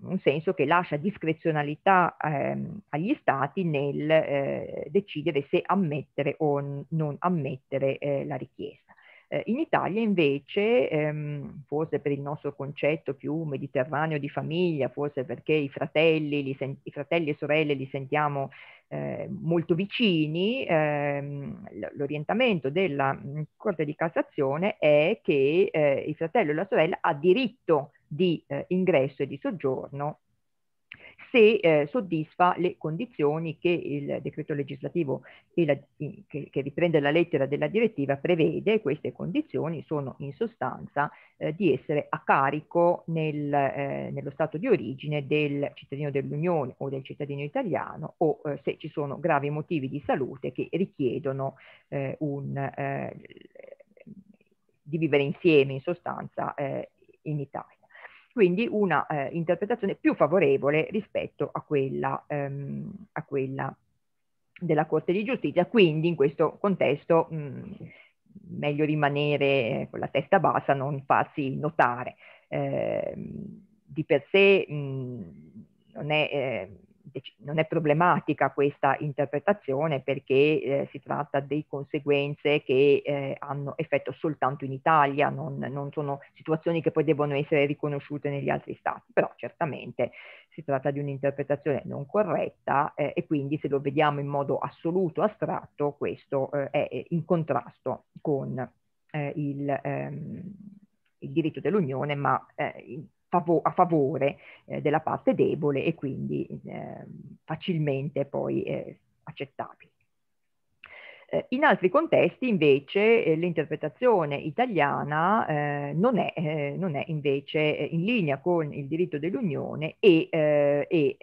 un senso che lascia discrezionalità ehm, agli stati nel eh, decidere se ammettere o non ammettere eh, la richiesta. Eh, in Italia invece, ehm, forse per il nostro concetto più mediterraneo di famiglia, forse perché i fratelli, sen- i fratelli e sorelle li sentiamo eh, molto vicini, ehm, l- l'orientamento della mm, Corte di Cassazione è che eh, il fratello e la sorella ha diritto di eh, ingresso e di soggiorno se eh, soddisfa le condizioni che il decreto legislativo la, che, che, riprende la lettera della direttiva prevede, queste condizioni sono in sostanza eh, di essere a carico nel, eh, nello stato di origine del cittadino dell'Unione o del cittadino italiano o eh, se ci sono gravi motivi di salute che richiedono eh, un, eh, di vivere insieme in sostanza in Italia quindi una eh, interpretazione più favorevole rispetto a quella, ehm, a quella, della Corte di Giustizia, quindi in questo contesto mh, mm, meglio rimanere con la testa bassa, non farsi notare. Eh, di per sé mh, mm, non è... Eh, non è problematica questa interpretazione perché eh, si tratta di conseguenze che eh, hanno effetto soltanto in Italia, non, non, sono situazioni che poi devono essere riconosciute negli altri stati, però certamente si tratta di un'interpretazione non corretta eh, e quindi se lo vediamo in modo assoluto, astratto, questo eh, è in contrasto con eh, il, ehm, il diritto dell'Unione, ma eh, a favore eh, della parte debole e quindi eh, facilmente poi eh, accettabili. Eh, in altri contesti invece eh, l'interpretazione italiana eh, non è, non, è, invece in linea con il diritto dell'Unione e, e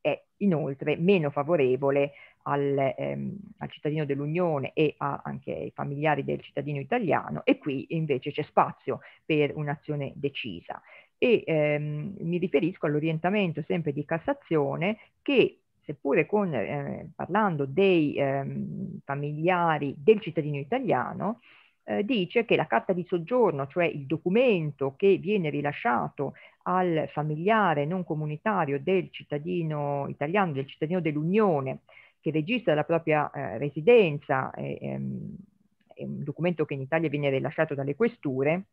è inoltre meno favorevole al, ehm, al, cittadino dell'Unione e a, anche ai familiari del cittadino italiano e qui invece c'è spazio per un'azione decisa e ehm, mi riferisco all'orientamento sempre di Cassazione che seppure con, eh, parlando dei ehm, familiari del cittadino italiano, eh, dice che la carta di soggiorno, cioè il documento che viene rilasciato al familiare non comunitario del cittadino italiano, del cittadino dell'Unione, che registra la propria eh, residenza, ehm, è un documento che in Italia viene rilasciato dalle questure,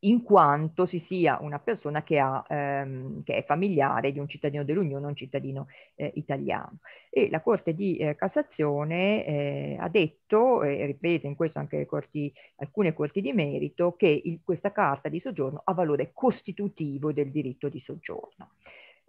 in quanto si sia una persona che, ha, ehm, che è familiare di un cittadino dell'Unione o un cittadino eh, italiano. E la Corte di eh, Cassazione eh, ha detto, e ripete in questo anche corti, alcune corti di merito, che il, questa carta di soggiorno ha valore costitutivo del diritto di soggiorno.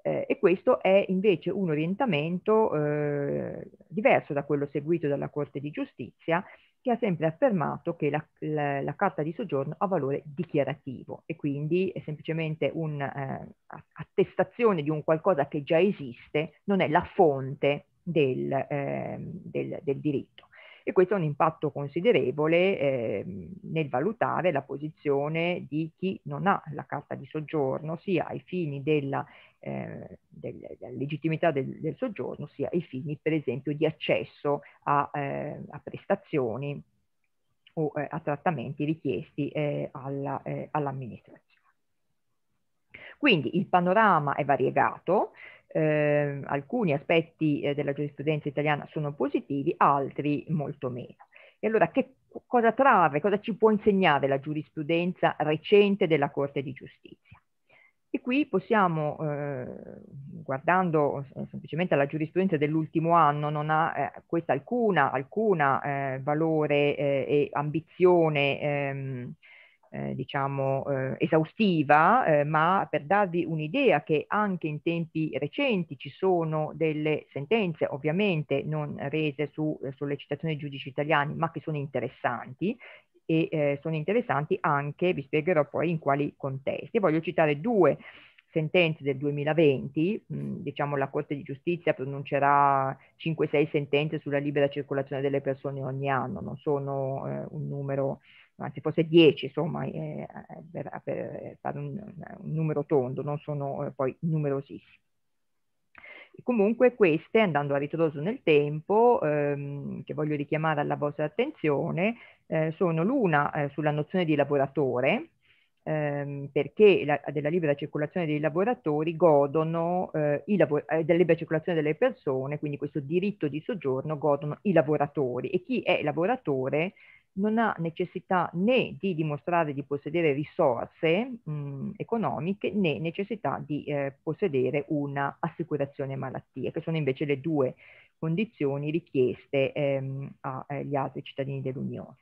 Eh, e questo è invece un orientamento eh, diverso da quello seguito dalla Corte di Giustizia che ha sempre affermato che la, la, la, carta di soggiorno ha valore dichiarativo e quindi è semplicemente un'attestazione eh, di un qualcosa che già esiste, non è la fonte del, eh, del, del diritto e questo ha un impatto considerevole eh, nel valutare la posizione di chi non ha la carta di soggiorno, sia ai fini della, eh, della legittimità del, del, soggiorno, sia ai fini per esempio di accesso a, eh, a prestazioni o eh, a trattamenti richiesti eh, alla, eh, all'amministrazione. Quindi il panorama è variegato, eh, alcuni aspetti eh, della giurisprudenza italiana sono positivi, altri molto meno. E allora che cosa trarre, cosa ci può insegnare la giurisprudenza recente della Corte di Giustizia? E qui possiamo, eh, guardando eh, semplicemente alla giurisprudenza dell'ultimo anno, non ha eh, questa alcuna, alcuna eh, valore eh, e ambizione ehm, eh, diciamo eh, esaustiva, eh, ma per darvi un'idea che anche in tempi recenti ci sono delle sentenze, ovviamente non rese su eh, sollecitazione dei giudici italiani, ma che sono interessanti e eh, sono interessanti anche, vi spiegherò poi in quali contesti. Voglio citare due sentenze del 2020, diciamo la Corte di Giustizia pronuncerà 5-6 sentenze sulla libera circolazione delle persone ogni anno, non sono eh, un numero anzi forse 10 insomma eh, eh, per, per, fare un, un, numero tondo, non sono eh, poi numerosissimi. E comunque queste, andando a ritroso nel tempo, ehm, che voglio richiamare alla vostra attenzione, eh, sono l'una eh, sulla nozione di lavoratore, ehm, perché la, della libera circolazione dei lavoratori godono, eh, i lav della libera circolazione delle persone, quindi questo diritto di soggiorno godono i lavoratori e chi è lavoratore non ha necessità né di dimostrare di possedere risorse mh, mm, economiche né necessità di eh, possedere un'assicurazione malattia, che sono invece le due condizioni richieste ehm, agli altri cittadini dell'Unione.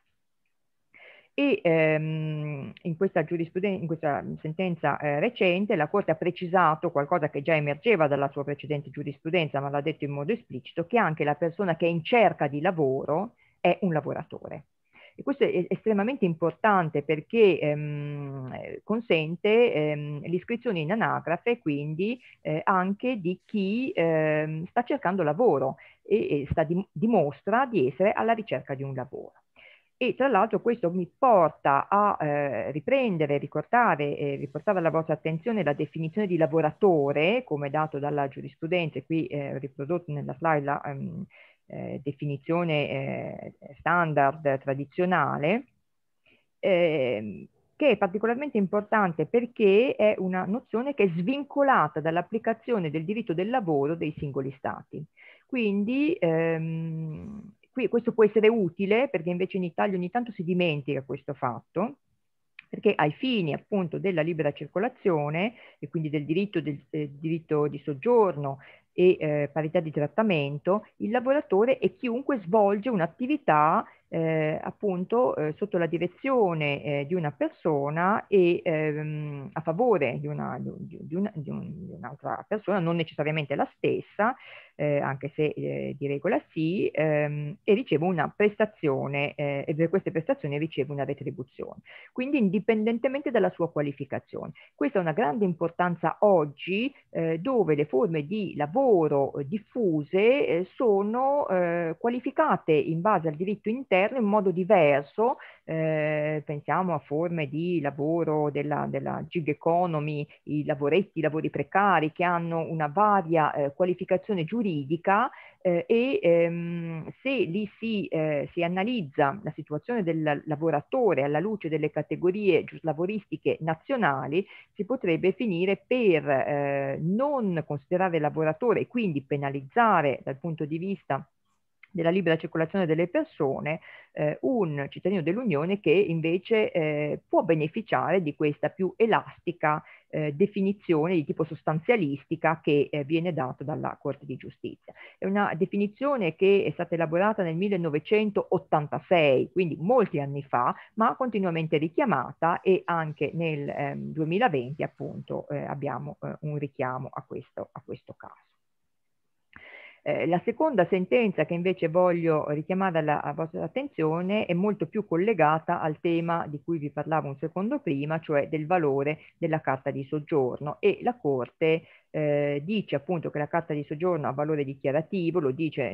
E ehm, in, questa in, questa sentenza eh, recente la Corte ha precisato qualcosa che già emergeva dalla sua precedente giurisprudenza, ma l'ha detto in modo esplicito, che anche la persona che è in cerca di lavoro è un lavoratore. E questo è estremamente importante perché ehm, consente ehm, l'iscrizione in anagrafe quindi eh, anche di chi ehm, sta cercando lavoro e, e sta di, dimostra di essere alla ricerca di un lavoro. E tra l'altro questo mi porta a eh, riprendere, ricordare, eh, riportare alla vostra attenzione la definizione di lavoratore come dato dalla giurisprudenza, qui eh, riprodotto nella slide la, ehm, eh, definizione eh, standard tradizionale, eh, che è particolarmente importante perché è una nozione che è svincolata dall'applicazione del diritto del lavoro dei singoli stati. Quindi ehm, qui, questo può essere utile perché invece in Italia ogni tanto si dimentica questo fatto, perché ai fini appunto della libera circolazione e quindi del diritto, del, del eh, diritto di soggiorno, e eh, parità di trattamento, il lavoratore è chiunque svolge un'attività eh, appunto eh, sotto la direzione eh, di una persona e ehm, a favore di, una, di, di, un, di un'altra persona, non necessariamente la stessa, eh, anche se eh, di regola sì, ehm, e ricevo una prestazione eh, e per queste prestazioni ricevo una retribuzione, quindi indipendentemente dalla sua qualificazione. Questa è una grande importanza oggi eh, dove le forme di lavoro eh, diffuse eh, sono qualificate in base al diritto interno in modo diverso, pensiamo a forme di lavoro della, della gig economy, i lavoretti, i lavori precari che hanno una varia qualificazione giuridica giuridica eh, e ehm, se lì si, eh, si, analizza la situazione del lavoratore alla luce delle categorie giuslavoristiche nazionali, si potrebbe finire per eh, non considerare il lavoratore e quindi penalizzare dal punto di vista della libera circolazione delle persone eh, un cittadino dell'Unione che invece eh, può beneficiare di questa più elastica eh, definizione di tipo sostanzialistica che eh, viene data dalla Corte di Giustizia. È una definizione che è stata elaborata nel 1986, quindi molti anni fa, ma continuamente richiamata e anche nel 2020 ehm, appunto eh, abbiamo eh, un richiamo a questo, a questo caso. Eh, la seconda sentenza che invece voglio richiamare alla, alla vostra attenzione è molto più collegata al tema di cui vi parlavo un secondo prima, cioè del valore della carta di soggiorno e la Corte eh, dice appunto che la carta di soggiorno ha valore dichiarativo, lo dice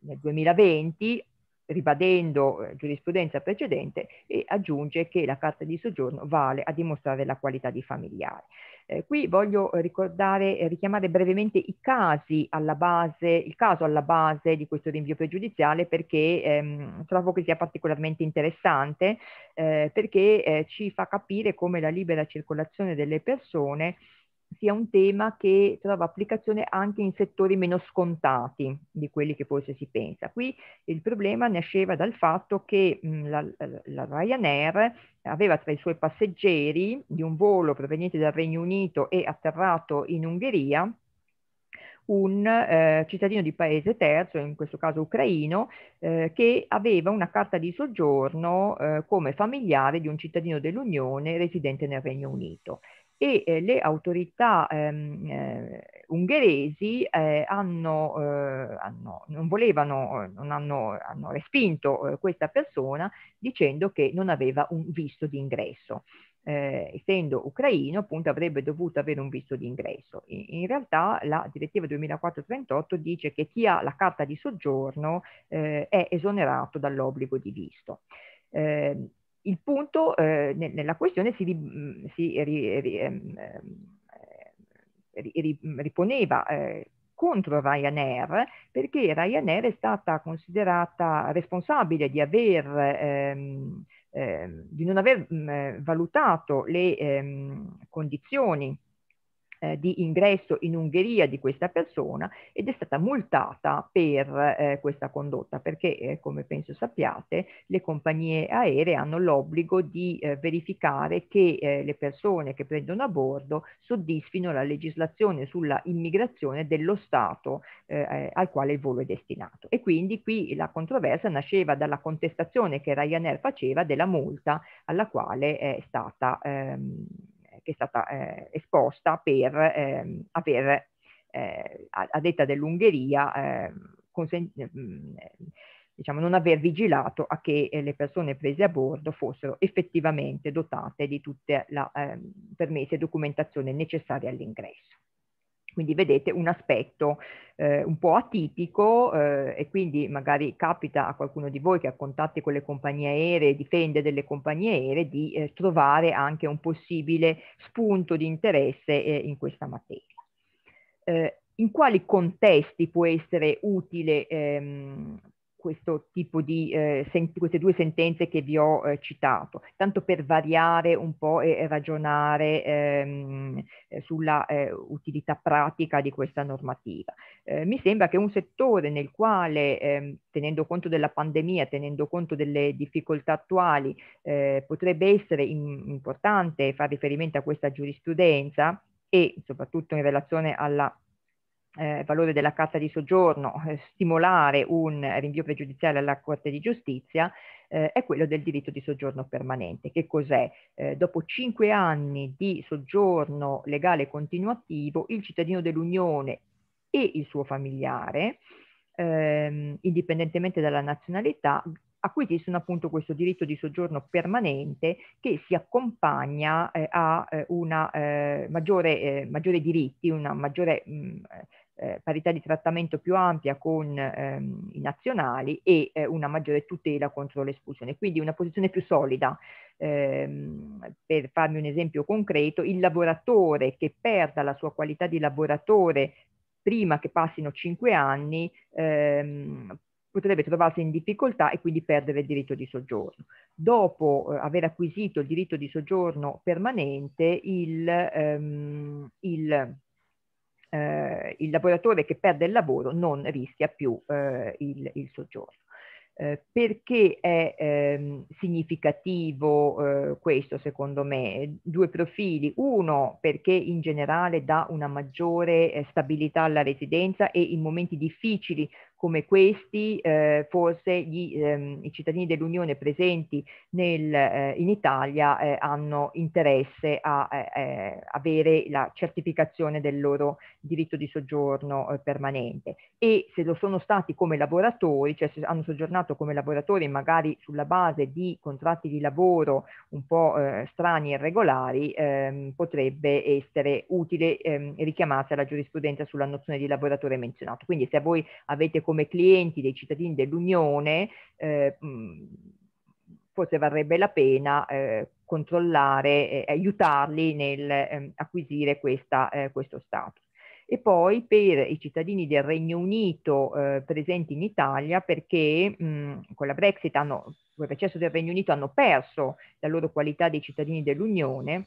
nel 2020, ribadendo eh, giurisprudenza precedente e aggiunge che la carta di soggiorno vale a dimostrare la qualità di familiare. Eh, qui voglio ricordare, richiamare brevemente i casi alla base, il caso alla base di questo rinvio pregiudiziale perché ehm, trovo che sia particolarmente interessante, eh, perché eh, ci fa capire come la libera circolazione delle persone sia un tema che trova applicazione anche in settori meno scontati di quelli che forse si pensa. Qui il problema nasceva dal fatto che mh, la, la, Ryanair aveva tra i suoi passeggeri di un volo proveniente dal Regno Unito e atterrato in Ungheria un eh, cittadino di paese terzo, in questo caso ucraino, eh, che aveva una carta di soggiorno eh, come familiare di un cittadino dell'Unione residente nel Regno Unito e eh, le autorità ehm, eh, ungheresi eh, hanno, eh, hanno, non volevano, eh, non hanno, hanno respinto eh, questa persona dicendo che non aveva un visto di ingresso. essendo ucraino, appunto, avrebbe dovuto avere un visto di ingresso. In, in, realtà la direttiva 2004-38 dice che chi ha la carta di soggiorno è esonerato dall'obbligo di visto. Eh, il punto eh, nella questione si, ri, si ehm, ehm, ri, ri, riponeva eh, contro Ryanair perché Ryanair è stata considerata responsabile di, aver, ehm, eh, di non aver mh, valutato le ehm, condizioni eh, di ingresso in Ungheria di questa persona ed è stata multata per eh, questa condotta perché eh, come penso sappiate le compagnie aeree hanno l'obbligo di eh, verificare che eh, le persone che prendono a bordo soddisfino la legislazione sulla immigrazione dello Stato eh, al quale il volo è destinato e quindi qui la controversia nasceva dalla contestazione che Ryanair faceva della multa alla quale è stata ehm, che è stata eh, esposta per ehm, aver, eh, a, a, detta dell'Ungheria, ehm, consentito mm, diciamo, non aver vigilato a che eh, le persone prese a bordo fossero effettivamente dotate di tutte le eh, permessa e documentazione necessarie all'ingresso. Quindi vedete un aspetto eh, un po' atipico eh, e quindi magari capita a qualcuno di voi che ha contatti con le compagnie aeree, dipende dalle compagnie aeree, di eh, trovare anche un possibile spunto di interesse eh, in questa materia. Eh, in quali contesti può essere utile ehm, questo tipo di, eh, sen- queste due sentenze che vi ho eh, citato, tanto per variare un po' e, ragionare ehm, eh, sulla eh, utilità pratica di questa normativa. Eh, mi sembra che un settore nel quale, ehm, tenendo conto della pandemia, tenendo conto delle difficoltà attuali, eh, potrebbe essere in- importante far riferimento a questa giurisprudenza e soprattutto in relazione alla eh, valore della carta di soggiorno, eh, stimolare un rinvio pregiudiziale alla Corte di Giustizia, eh, è quello del diritto di soggiorno permanente. Che cos'è? Eh, dopo cinque anni di soggiorno legale continuativo, il cittadino dell'Unione e il suo familiare, ehm, indipendentemente dalla nazionalità, acquisiscono appunto questo diritto di soggiorno permanente che si accompagna eh, a eh, una eh, maggiore, eh, maggiore diritti, una maggiore mh, mm, eh, parità di trattamento più ampia con ehm, i nazionali e eh, una maggiore tutela contro l'espulsione. Quindi una posizione più solida. Ehm, per farmi un esempio concreto, il lavoratore che perda la sua qualità di lavoratore prima che passino cinque anni ehm, potrebbe trovarsi in difficoltà e quindi perdere il diritto di soggiorno. Dopo eh, aver acquisito il diritto di soggiorno permanente, il, ehm, il eh, il lavoratore che perde il lavoro non rischia più eh, il, il, soggiorno. Eh, perché è ehm, significativo eh, questo secondo me? Due profili. Uno perché in generale dà una maggiore eh, stabilità alla residenza e in momenti difficili come questi, eh, forse gli, ehm, i cittadini dell'Unione presenti nel, eh, in Italia eh, hanno interesse a eh, eh, avere la certificazione del loro diritto di soggiorno eh, permanente e se lo sono stati come lavoratori, cioè se hanno soggiornato come lavoratori magari sulla base di contratti di lavoro un po' strani e irregolari, ehm, potrebbe essere utile ehm, richiamarsi alla giurisprudenza sulla nozione di lavoratore menzionato. Quindi se voi avete come clienti dei cittadini dell'Unione, eh, forse varrebbe la pena eh, controllare, eh, aiutarli nel ehm, acquisire questa, eh, questo status. E poi per i cittadini del Regno Unito eh, presenti in Italia, perché mh, con la Brexit hanno, con il recesso del Regno Unito hanno perso la loro qualità di cittadini dell'Unione,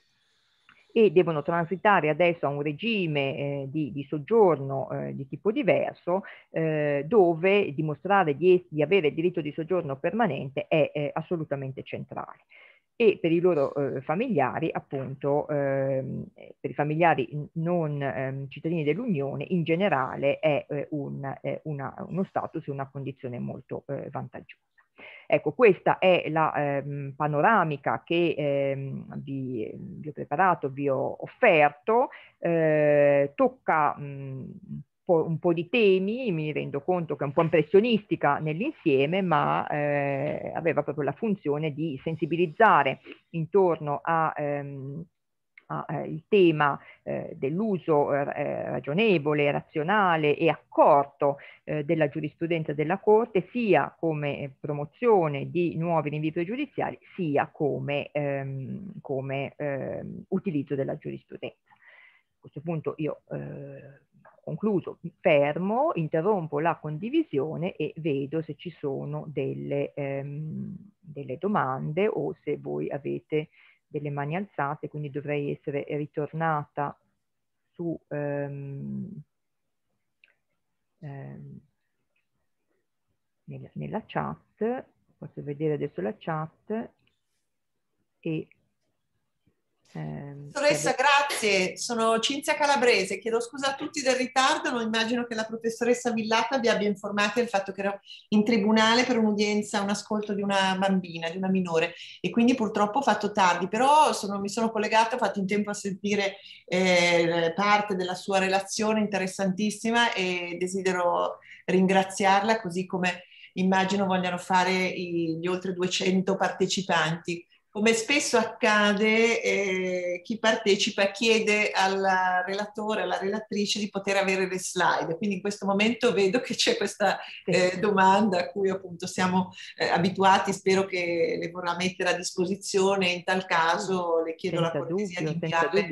e devono transitare adesso a un regime eh, di, di, soggiorno eh, di tipo diverso eh, dove dimostrare di, di, avere il diritto di soggiorno permanente è assolutamente centrale e per i loro eh, familiari, appunto, ehm, per i familiari non ehm, cittadini dell'Unione, in generale è eh, un, una, uno status e una condizione molto eh, vantaggiosa. Ecco, questa è la ehm, panoramica che ehm, vi, vi, ho preparato, vi ho offerto, eh, tocca mh, mhmm, un po' di temi, mi rendo conto che è un po' impressionistica nell'insieme, ma eh, aveva proprio la funzione di sensibilizzare intorno a ehm, ah, eh, il tema eh, dell'uso eh, ragionevole, razionale e accorto eh, della giurisprudenza della Corte, sia come eh, promozione di nuovi rinvii pregiudiziari, sia come, ehm, come ehm, utilizzo della giurisprudenza. A questo punto io eh, concluso, fermo, interrompo la condivisione e vedo se ci sono delle, ehm, delle domande o se voi avete delle mani alzate, quindi dovrei essere ritornata su... Ehm, ehm, nella, nella chat, posso vedere adesso la chat e eh, professoressa, per... grazie. Sono Cinzia Calabrese. Chiedo scusa a tutti del ritardo. Non immagino che la professoressa Villata vi abbia informato del fatto che ero in tribunale per un'udienza, un ascolto di una bambina, di una minore. E quindi purtroppo ho fatto tardi. Però sono, mi sono collegata, ho fatto in tempo a sentire eh, parte della sua relazione interessantissima e desidero ringraziarla così come immagino vogliano fare gli oltre 200 partecipanti come spesso accade, eh, chi partecipa chiede al relatore, alla relatrice di poter avere le slide. Quindi in questo momento vedo che c'è questa eh, domanda a cui appunto siamo eh, abituati, spero che le vorrà mettere a disposizione. In tal caso le chiedo senza la cortesia dubbio, di inviarle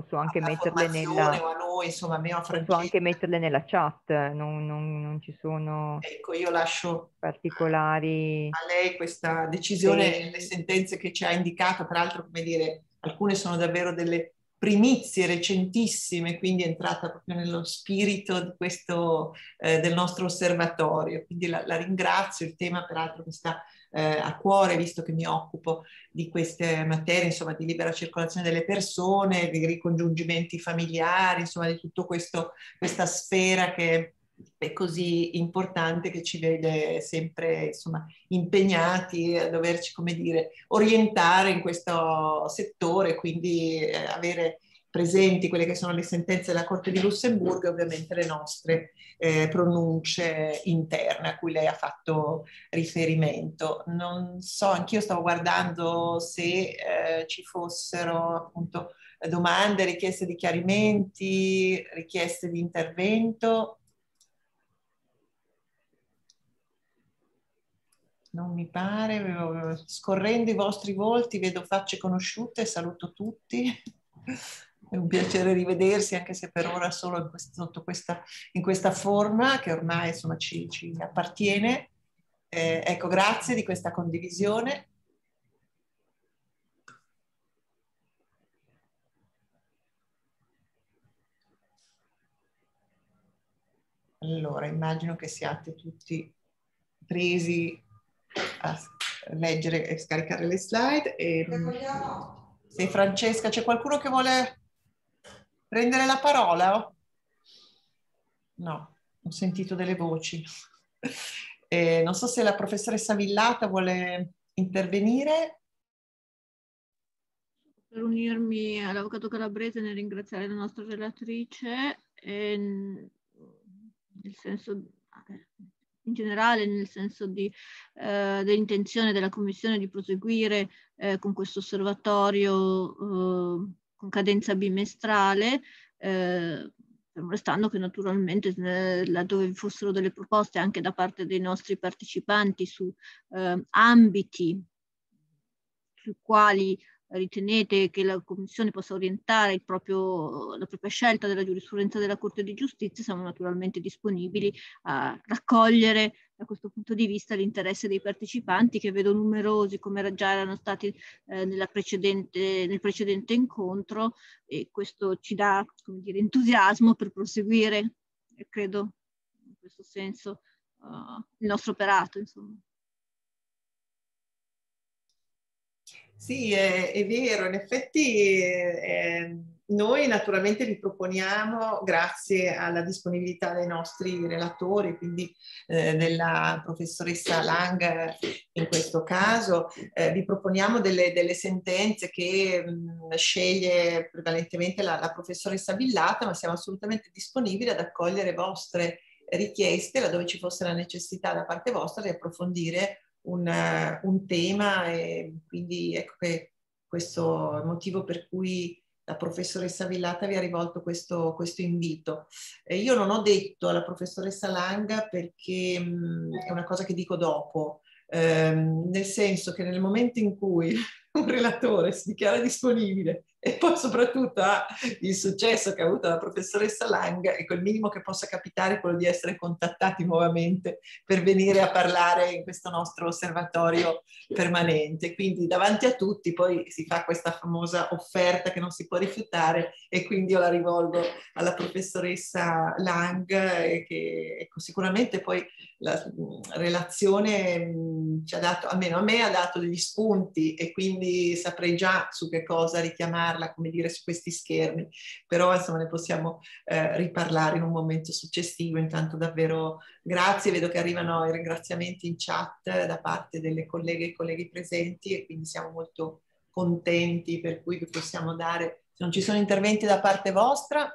posso anche metterle nella... O a noi, insomma, a posso anche metterle nella chat, non, non, non ci sono... Ecco, io lascio particolari... A lei questa decisione, sì. le sentenze che ci ha indicato, peraltro, come dire, alcune sono davvero delle primizie recentissime, quindi è entrata proprio nello spirito questo, eh, del nostro osservatorio. Quindi la, la, ringrazio, il tema peraltro che sta eh, a cuore, visto che mi occupo di queste materie, insomma, di libera circolazione delle persone, di ricongiungimenti familiari, insomma, di tutta questa sfera che è così importante che ci vede sempre insomma, impegnati a doverci come dire, orientare in questo settore, quindi eh, avere presenti quelle che sono le sentenze della Corte di Lussemburgo e ovviamente le nostre eh, pronunce interne a cui lei ha fatto riferimento. Non so, anch'io stavo guardando se eh, ci fossero appunto domande, richieste di chiarimenti, richieste di intervento. Non mi pare, scorrendo i vostri volti vedo facce conosciute, saluto tutti è un piacere rivedersi, anche se per ora solo in, questo, questa, in questa, forma che ormai insomma, ci, ci, appartiene. Eh, ecco, grazie di questa condivisione. Allora, immagino che siate tutti presi a leggere e scaricare le slide. Ehm, e, se Francesca, c'è qualcuno che vuole Prendere la parola? No, ho sentito delle voci. Eh, non so se la professoressa Villata vuole intervenire. Per unirmi all'avvocato Calabrese nel ringraziare la nostra relatrice, eh, nel senso in generale nel senso di, eh, dell'intenzione della Commissione di proseguire eh, con questo osservatorio eh, con cadenza bimestrale, eh, restando che naturalmente eh, laddove vi fossero delle proposte anche da parte dei nostri partecipanti su eh, ambiti sui quali ritenete che la Commissione possa orientare il proprio, la propria scelta della giurisprudenza della Corte di Giustizia, siamo naturalmente disponibili a raccogliere da questo punto di vista l'interesse dei partecipanti che vedo numerosi come già erano stati eh, precedente, nel precedente incontro e questo ci dà come dire, entusiasmo per proseguire, credo, in questo senso, uh, il nostro operato. Insomma. Sì, è, è vero, in effetti eh, noi naturalmente vi proponiamo grazie alla disponibilità dei nostri relatori, quindi eh, della professoressa Lang in questo caso, eh, vi proponiamo delle, delle sentenze che mh, sceglie prevalentemente la, la professoressa Villata, ma siamo assolutamente disponibili ad accogliere vostre richieste laddove ci fosse la necessità da parte vostra di approfondire un, un tema e quindi ecco che questo è il motivo per cui la professoressa Villata vi ha rivolto questo, questo invito. Eh, io non ho detto alla professoressa Langa perché mh, mm, è una cosa che dico dopo, ehm, nel senso che nel momento in cui un relatore si dichiara disponibile e poi soprattutto ha il successo che ha avuto la professoressa Lang, ecco il minimo che possa capitare è quello di essere contattati nuovamente per venire a parlare in questo nostro osservatorio permanente. Quindi davanti a tutti poi si fa questa famosa offerta che non si può rifiutare e quindi io la rivolgo alla professoressa Lang eh, che ecco, sicuramente poi la mm, relazione mm, ci ha dato, almeno a me ha dato degli spunti e quindi saprei già su che cosa richiamare immaginarla, come dire, su questi schermi, però insomma ne possiamo eh, riparlare in un momento successivo. Intanto davvero grazie, vedo che arrivano i ringraziamenti in chat da parte delle colleghe e colleghi presenti e quindi siamo molto contenti per cui vi possiamo dare, se non ci sono interventi da parte vostra,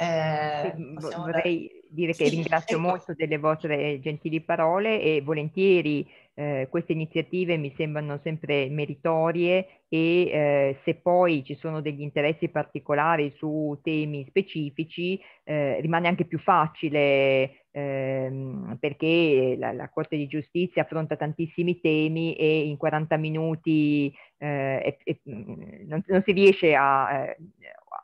eh, vorrei dare... dire che sì, ringrazio ecco. molto delle vostre gentili parole e volentieri eh, queste iniziative mi sembrano sempre meritorie e eh, se poi ci sono degli interessi particolari su temi specifici eh, rimane anche più facile ehm, perché la, la, Corte di Giustizia affronta tantissimi temi e in 40 minuti eh, è, è, mm, non, non, si riesce a, eh,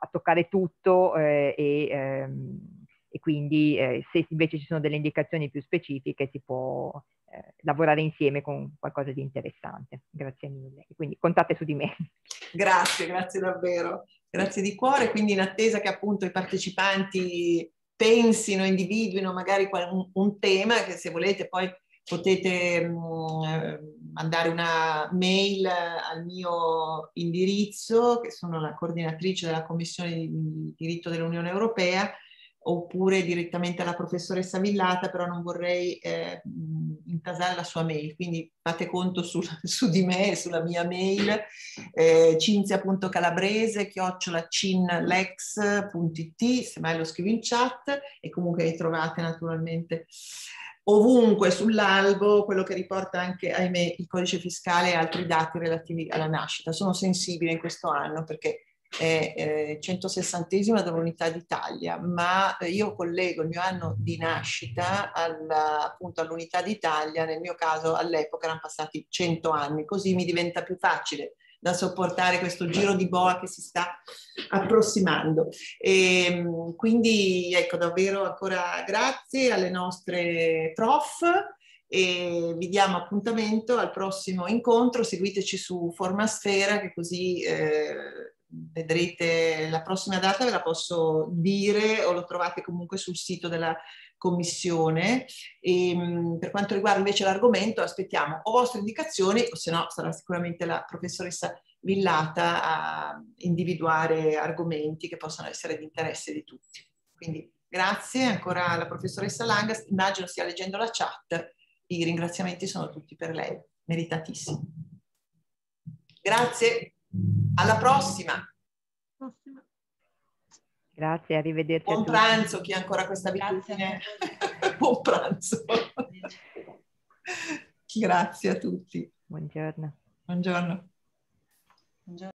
a toccare tutto eh, e ehm, e quindi eh, se invece ci sono delle indicazioni più specifiche si può eh, lavorare insieme con qualcosa di interessante. Grazie mille. Quindi contate su di me. Grazie, grazie davvero. Grazie di cuore. Quindi in attesa che appunto i partecipanti pensino, individuino magari un, un tema che se volete poi potete mm, mandare una mail al mio indirizzo, che sono la coordinatrice della Commissione di diritto dell'Unione Europea, oppure direttamente alla professoressa Villata, però non vorrei eh, intasare la sua mail, quindi fate conto su, su di me, sulla mia mail, eh, cinzia.calabrese, chiocciolacinlex.it, se mai lo scrivo in chat e comunque li trovate naturalmente ovunque sull'albo quello che riporta anche, ahimè, il codice fiscale e altri dati relativi alla nascita. Sono sensibile in questo anno perché è eh, 160 dell'unità d'Italia, ma io collego il mio anno di nascita alla, appunto all'unità d'Italia, nel mio caso all'epoca erano passati cento anni, così mi diventa più facile da sopportare questo giro di boa che si sta approssimando. E, ehm, quindi ecco davvero ancora grazie alle nostre prof e vi diamo appuntamento al prossimo incontro, seguiteci su Formasfera che così... Eh, vedrete la prossima data ve la posso dire o lo trovate comunque sul sito della commissione e ehm, per quanto riguarda invece l'argomento aspettiamo o vostre indicazioni o se no sarà sicuramente la professoressa Villata a individuare argomenti che possano essere di interesse di tutti. Quindi grazie ancora alla professoressa Langa, immagino stia leggendo la chat, i ringraziamenti sono tutti per lei, meritatissimi. Grazie. Alla prossima. Grazie, arrivederci. Buon pranzo, chi ha ancora questa abitudine. Buon pranzo. Grazie a tutti. Buongiorno. Buongiorno. Buongiorno.